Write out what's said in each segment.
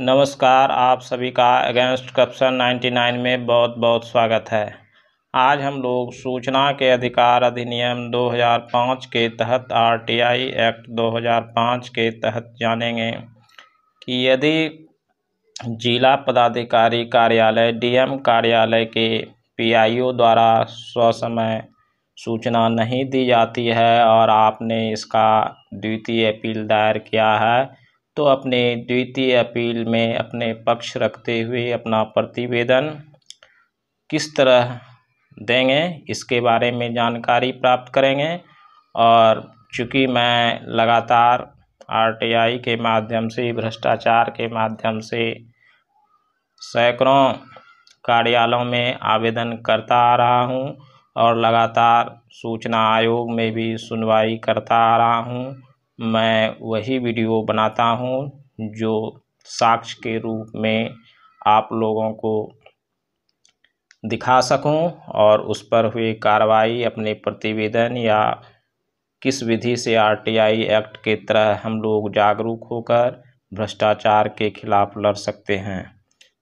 नमस्कार आप सभी का अगेंस्ट करप्शन 99 में बहुत बहुत स्वागत है आज हम लोग सूचना के अधिकार अधिनियम 2005 के तहत आरटीआई एक्ट 2005 के तहत जानेंगे कि यदि जिला पदाधिकारी कार्यालय डीएम कार्यालय के पीआईओ द्वारा स्वसमय सूचना नहीं दी जाती है और आपने इसका द्वितीय अपील दायर किया है तो अपने द्वितीय अपील में अपने पक्ष रखते हुए अपना प्रतिवेदन किस तरह देंगे इसके बारे में जानकारी प्राप्त करेंगे और चूँकि मैं लगातार आरटीआई के माध्यम से भ्रष्टाचार के माध्यम से सैकड़ों कार्यालयों में आवेदन करता आ रहा हूं और लगातार सूचना आयोग में भी सुनवाई करता आ रहा हूं मैं वही वीडियो बनाता हूँ जो साक्ष्य के रूप में आप लोगों को दिखा सकूं और उस पर हुई कार्रवाई अपने प्रतिवेदन या किस विधि से आरटीआई एक्ट के तरह हम लोग जागरूक होकर भ्रष्टाचार के खिलाफ लड़ सकते हैं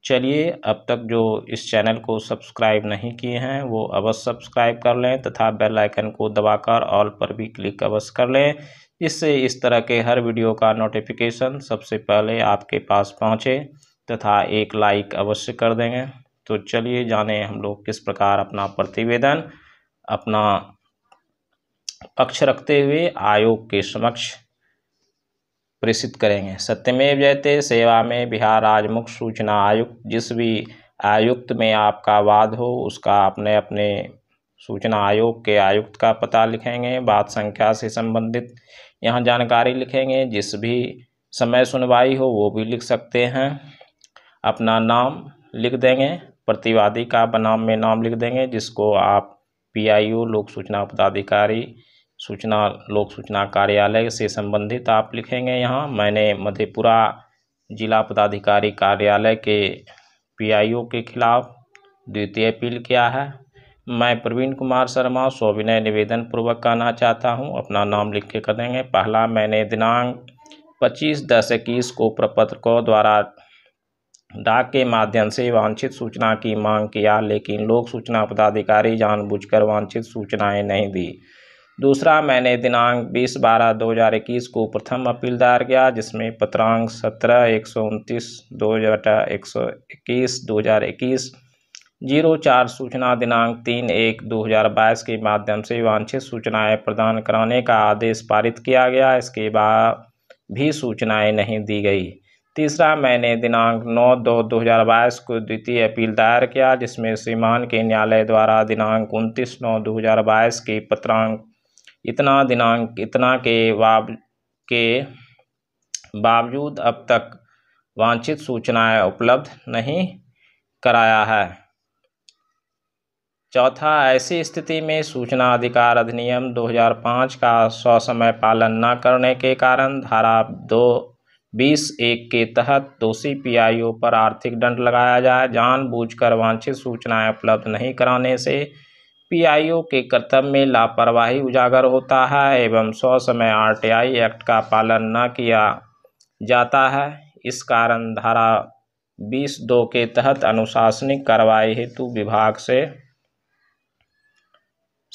चलिए अब तक जो इस चैनल को सब्सक्राइब नहीं किए हैं वो अवश्य सब्सक्राइब कर लें तथा बेल आइकन को दबाकर ऑल पर भी क्लिक अवश्य कर लें इससे इस तरह के हर वीडियो का नोटिफिकेशन सबसे पहले आपके पास पहुंचे तथा एक लाइक अवश्य कर देंगे तो चलिए जाने हम लोग किस प्रकार अपना प्रतिवेदन अपना पक्ष रखते हुए आयोग के समक्ष प्रेषित करेंगे सत्यमेव जयते सेवा में बिहार राज्य मुख्य सूचना आयुक्त जिस भी आयुक्त में आपका वाद हो उसका अपने अपने सूचना आयोग के आयुक्त का पता लिखेंगे बात संख्या से संबंधित यहाँ जानकारी लिखेंगे जिस भी समय सुनवाई हो वो भी लिख सकते हैं अपना नाम लिख देंगे प्रतिवादी का बनाम में नाम लिख देंगे जिसको आप पीआईओ लोक सूचना पदाधिकारी सूचना लोक सूचना कार्यालय से संबंधित आप लिखेंगे यहाँ मैंने मधेपुरा जिला पदाधिकारी कार्यालय के पीआईओ के खिलाफ द्वितीय अपील किया है मैं प्रवीण कुमार शर्मा सौविनय निवेदन पूर्वक कहना चाहता हूँ अपना नाम लिख के करेंगे पहला मैंने दिनांक पच्चीस दस इक्कीस को प्रपत्रकों द्वारा डाक के माध्यम से वांछित सूचना की मांग किया लेकिन लोक सूचना पदाधिकारी जानबूझकर वांछित सूचनाएं नहीं दी दूसरा मैंने दिनांक 20 बारह 2021 को प्रथम अपील दायर किया जिसमें पत्रांक सत्रह एक सौ उनतीस दो हज़ार एक सौ इक्कीस दो हज़ार इक्कीस जीरो चार सूचना दिनांक तीन एक दो हज़ार बाईस के माध्यम से वांछित सूचनाएं प्रदान कराने का आदेश पारित किया गया इसके बाद भी सूचनाएं नहीं दी गई तीसरा मैंने दिनांक नौ दो दो हज़ार बाईस को द्वितीय अपील दायर किया जिसमें श्रीमान के न्यायालय द्वारा दिनांक उनतीस नौ दो हज़ार बाईस के पत्रांक इतना दिनांक इतना के बाब के बावजूद अब तक वांछित सूचनाएँ उपलब्ध नहीं कराया है चौथा ऐसी स्थिति में सूचना अधिकार अधिनियम 2005 का समय पालन न करने के कारण धारा दो बीस एक के तहत दोषी पीआईओ पर आर्थिक दंड लगाया जाए जानबूझकर वांछित सूचनाएं उपलब्ध नहीं कराने से पीआईओ के कर्तव्य में लापरवाही उजागर होता है एवं समय आरटीआई एक्ट का पालन न किया जाता है इस कारण धारा बीस दो के तहत अनुशासनिक कार्रवाई हेतु विभाग से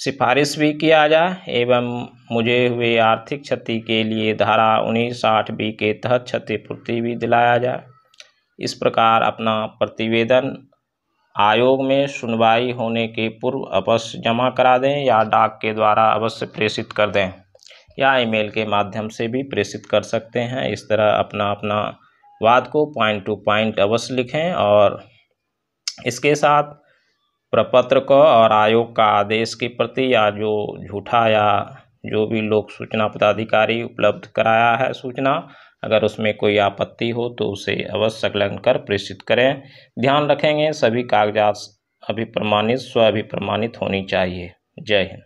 सिफारिश भी किया जाए एवं मुझे हुए आर्थिक क्षति के लिए धारा उन्नीस साठ बी के तहत क्षतिपूर्ति भी दिलाया जाए इस प्रकार अपना प्रतिवेदन आयोग में सुनवाई होने के पूर्व अवश्य जमा करा दें या डाक के द्वारा अवश्य प्रेषित कर दें या ईमेल के माध्यम से भी प्रेषित कर सकते हैं इस तरह अपना अपना वाद को पॉइंट टू पॉइंट अवश्य लिखें और इसके साथ प्रपत्र को और आयोग का आदेश के प्रति या जो झूठा या जो भी लोक सूचना पदाधिकारी उपलब्ध कराया है सूचना अगर उसमें कोई आपत्ति हो तो उसे अवश्य संकलन कर प्रेषित करें ध्यान रखेंगे सभी कागजात अभिप्रमाणित स्व अभिप्रमाणित होनी चाहिए जय हिंद